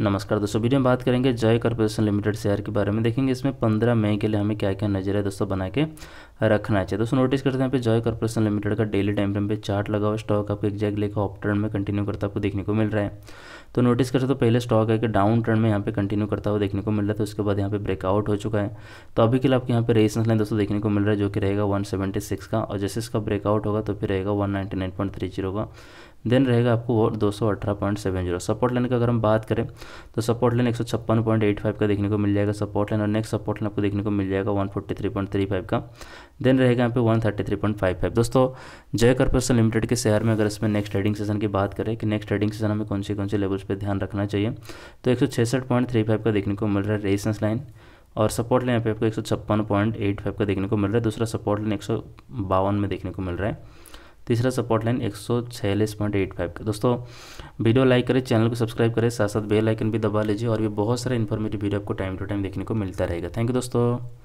नमस्कार दोस्तों वीडियो में बात करेंगे जय कॉर्पोरेशन लिमिटेड शेयर के बारे में देखेंगे इसमें 15 मई के लिए हमें क्या क्या नजर है दोस्तों बना के रखना चाहिए दोस्तों नोटिस करते हैं पे जॉय कॉर्पोरेशन लिमिटेड का डेली टाइम फ्रेम पे चार्ट लगा हुआ स्टॉक आपको एग्जैक्ट लेकर ऑफ ट्रेंड में कंटिन्यू करता आपको देखने को मिल रहा है तो नोटिस करते तो पहले स्टॉक है कि डाउन ट्रेंड में यहाँ पे कंटिन्यू करता हुआ देखने को मिल रहा है तो उसके बाद यहाँ पे ब्रेकआउट हो चुका है तो अभी के लिए आपको यहाँ पे रेजिस्टेंस लाइन दोस्तों देखने को मिल रहा है जो कि रहेगा 176 का और जैसे इसका ब्रेकआउट होगा तो फिर रहेगा 199.30 का देन रहेगा आपको वो दो सौ अठारह point seven zero support line का अगर हम बात करें तो सपोर्ट लाइन एक सौ छप्पन पॉइंट एट फाइव का देखने को मिल जाएगा सपोर्ट लाइन और नेक्स्ट सपोर्ट लाइन आपको देखने को मिल जाएगा one forty three point three five का देन रहेगा यहाँ पे 133.55 दोस्तों जय कॉर्पोरेशन लिमिटेड के शेयर में अगर इसमें नेक्स्ट ट्रेडिंग सेशन की बात करें कि नेक्स्ट ट्रेडिंग सेशन हमें कौन से कौन से लेवल्स पे ध्यान रखना चाहिए तो एक का देखने को मिल रहा है रेजिस्टेंस लाइन और सपोर्ट लाइन यहाँ पे आपको एक का देखने को मिल रहा है दूसरा सपोर्ट लाइन एक में देखने को मिल रहा है तीसरा सपोर्ट लाइन एक सौ का दोस्तों वीडियो लाइक करें चैनल को सब्सक्राइब करें साथ साथ बेल आइकन भी दबा लीजिए और भी बहुत सारे इन्फॉर्मेटिव वीडियो आपको टाइम टू टाइम देखने को मिलता रहेगा थैंक यू दोस्तों